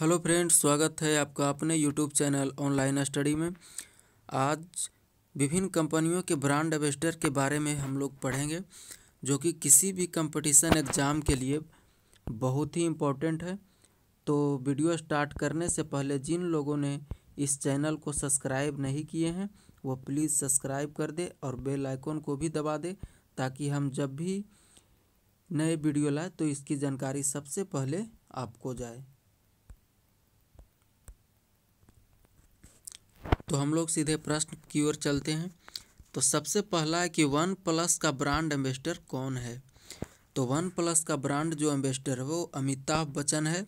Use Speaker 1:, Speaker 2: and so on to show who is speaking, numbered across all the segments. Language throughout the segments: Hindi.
Speaker 1: हेलो फ्रेंड्स स्वागत है आपका अपने यूट्यूब चैनल ऑनलाइन स्टडी में आज विभिन्न कंपनियों के ब्रांड एम्बेसडर के बारे में हम लोग पढ़ेंगे जो कि किसी भी कंपटीशन एग्ज़ाम के लिए बहुत ही इम्पोर्टेंट है तो वीडियो स्टार्ट करने से पहले जिन लोगों ने इस चैनल को सब्सक्राइब नहीं किए हैं वो प्लीज़ सब्सक्राइब कर दे और बेल आइकॉन को भी दबा दे ताकि हम जब भी नए वीडियो लाए तो इसकी जानकारी सबसे पहले आपको जाए तो हम लोग सीधे प्रश्न की ओर चलते हैं तो सबसे पहला है कि वन प्लस का ब्रांड एम्बेसडर कौन है तो वन प्लस का ब्रांड जो एम्बेसडर है वो अमिताभ बच्चन है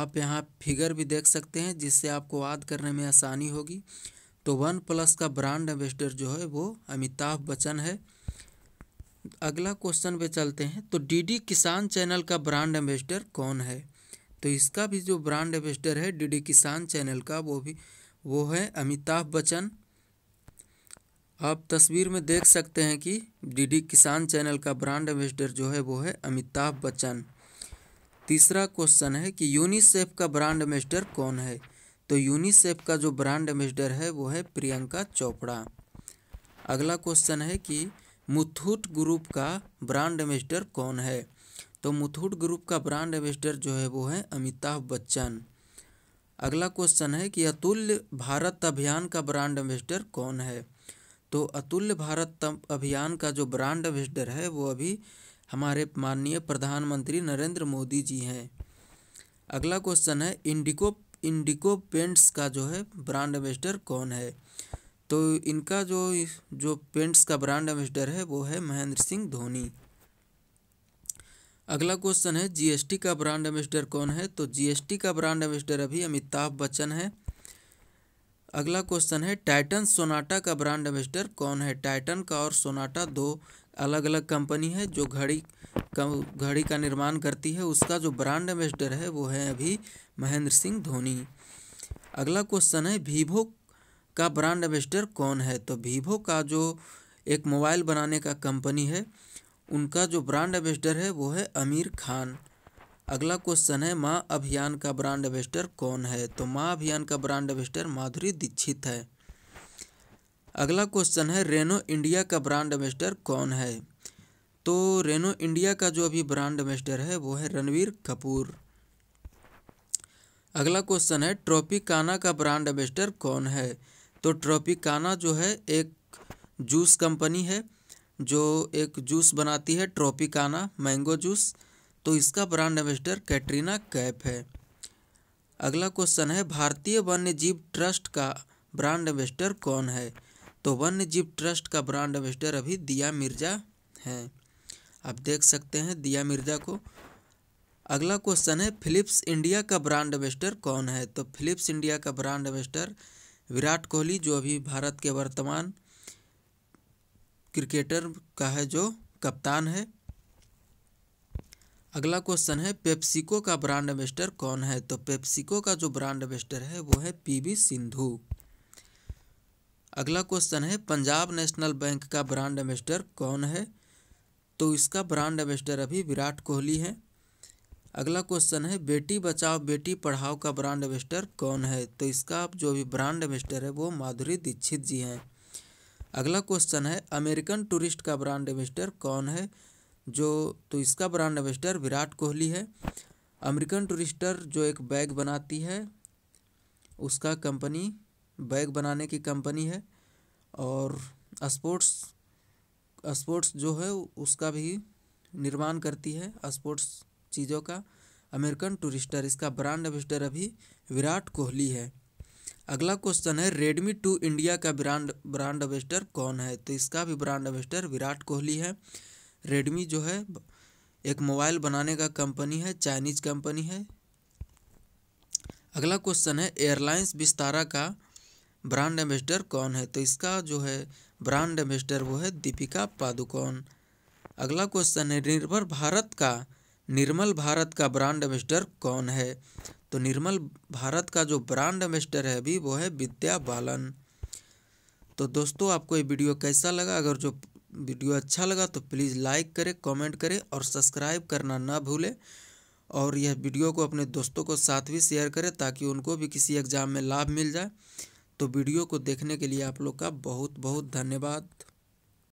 Speaker 1: आप यहाँ फिगर भी देख सकते हैं जिससे आपको याद करने में आसानी होगी तो वन प्लस का ब्रांड एम्बेसडर जो है वो अमिताभ बच्चन है अगला क्वेश्चन पे चलते हैं तो डीडी किसान चैनल का ब्रांड एम्बेसडर कौन है तो इसका भी जो ब्रांड एम्बेसडर है डीडी किसान चैनल का वो भी वो है अमिताभ बच्चन आप तस्वीर में देख सकते हैं कि डीडी किसान चैनल का ब्रांड एम्बेसडर जो है वो है अमिताभ बच्चन तीसरा क्वेश्चन है कि यूनिसेफ का ब्रांड एम्बेसडर कौन है तो यूनिसेफ का जो ब्रांड एम्बेसडर है वो है प्रियंका चोपड़ा अगला क्वेश्चन है कि मुथूट ग्रुप का ब्रांड एम्बेसडर कौन है तो मुथूट ग्रुप का ब्रांड एम्बेसडर जो है वो है अमिताभ बच्चन अगला क्वेश्चन है कि अतुल्य भारत अभियान का ब्रांड एम्बेसडर कौन है तो अतुल्य भारत अभियान का जो ब्रांड एम्बेसडर है वो अभी हमारे माननीय प्रधानमंत्री नरेंद्र मोदी जी हैं अगला क्वेश्चन है इंडिको इंडिको पेंट्स का जो है ब्रांड एम्बेसडर कौन है तो इनका जो जो पेंट्स का ब्रांड एम्बेसडर है वो है महेंद्र सिंह धोनी अगला क्वेश्चन है जीएसटी का ब्रांड एम्बेसडर कौन है तो जीएसटी का ब्रांड एम्बेसडर अभी अमिताभ बच्चन है अगला क्वेश्चन है टाइटन सोनाटा का ब्रांड एम्बेसडर कौन है टाइटन का और सोनाटा दो अलग अलग कंपनी है जो घड़ी घड़ी का निर्माण करती है उसका जो ब्रांड एम्बेसडर है वो है अभी महेंद्र सिंह धोनी अगला क्वेश्चन है वीवो का ब्रांड एम्बेसडर कौन है तो वीवो का जो एक मोबाइल बनाने का कंपनी है उनका जो ब्रांड एम्बेसडर है वो है आमिर खान अगला क्वेश्चन है माँ अभियान का ब्रांड एम्बेसडर कौन है तो माँ अभियान का ब्रांड एम्बेसडर माधुरी दीक्षित है अगला क्वेश्चन है रेनो इंडिया का ब्रांड एम्बेसडर कौन है तो रेनो इंडिया का जो अभी ब्रांड एम्बेसडर है वो है रणवीर कपूर अगला क्वेश्चन है ट्रोपिकाना का ब्रांड एम्बेसडर कौन है तो ट्रोपिकाना जो है एक जूस कंपनी है जो एक जूस बनाती है ट्रॉपिकाना मैंगो जूस तो इसका ब्रांड एम्बेसडर कैटरीना कैफ है अगला क्वेश्चन है भारतीय वन्य जीव ट्रस्ट का ब्रांड एम्बेसडर कौन है तो वन्य जीव ट्रस्ट का ब्रांड एम्बेसडर अभी दिया मिर्जा हैं आप देख सकते हैं दिया मिर्जा को अगला क्वेश्चन है फिलिप्स इंडिया का ब्रांड एम्बेसडर कौन है तो फिलिप्स इंडिया का ब्रांड एम्बेसडर विराट कोहली जो अभी भारत के वर्तमान क्रिकेटर का है जो कप्तान है अगला क्वेश्चन है पेप्सिको का ब्रांड एम्बेस्टर कौन है तो पेप्सिको का जो ब्रांड एम्बेस्टर है वो है पीवी सिंधु अगला क्वेश्चन है पंजाब नेशनल बैंक का ब्रांड एम्बेस्टर कौन है तो इसका ब्रांड एम्बेस्टर अभी विराट कोहली है अगला क्वेश्चन है बेटी बचाओ बेटी पढ़ाओ का ब्रांड एम्बेस्टर कौन है तो इसका जो भी ब्रांड एम्बेस्टर है वो माधुरी दीक्षित जी हैं अगला क्वेश्चन है अमेरिकन टूरिस्ट का ब्रांड एम्बेसडर कौन है जो तो इसका ब्रांड एम्बेसडर विराट कोहली है अमेरिकन टूरिस्टर जो एक बैग बनाती है उसका कंपनी बैग बनाने की कंपनी है और स्पोर्ट्स स्पोर्ट्स जो है उसका भी निर्माण करती है स्पोर्ट्स चीज़ों का अमेरिकन टूरिस्टर इसका ब्रांड एम्बेसडर अभी विराट कोहली है अगला क्वेश्चन है रेडमी टू इंडिया का ब्रांड ब्रांड एम्बेस्टर कौन है तो इसका भी ब्रांड एम्बेस्टर विराट कोहली है रेडमी जो है एक मोबाइल बनाने का कंपनी है चाइनीज कंपनी है अगला क्वेश्चन है एयरलाइंस विस्तारा का ब्रांड एम्बेस्टर कौन है तो इसका जो है ब्रांड एम्बेस्टर वो है दीपिका पादुकोण अगला क्वेश्चन है निर्भर भारत का निर्मल भारत का ब्रांड एम्बेस्टर कौन है तो निर्मल भारत का जो ब्रांड एम्बेसडर है अभी वो है विद्या बालन तो दोस्तों आपको ये वीडियो कैसा लगा अगर जो वीडियो अच्छा लगा तो प्लीज़ लाइक करें कमेंट करें और सब्सक्राइब करना ना भूलें और यह वीडियो को अपने दोस्तों को साथ भी शेयर करें ताकि उनको भी किसी एग्ज़ाम में लाभ मिल जाए तो वीडियो को देखने के लिए आप लोग का बहुत बहुत धन्यवाद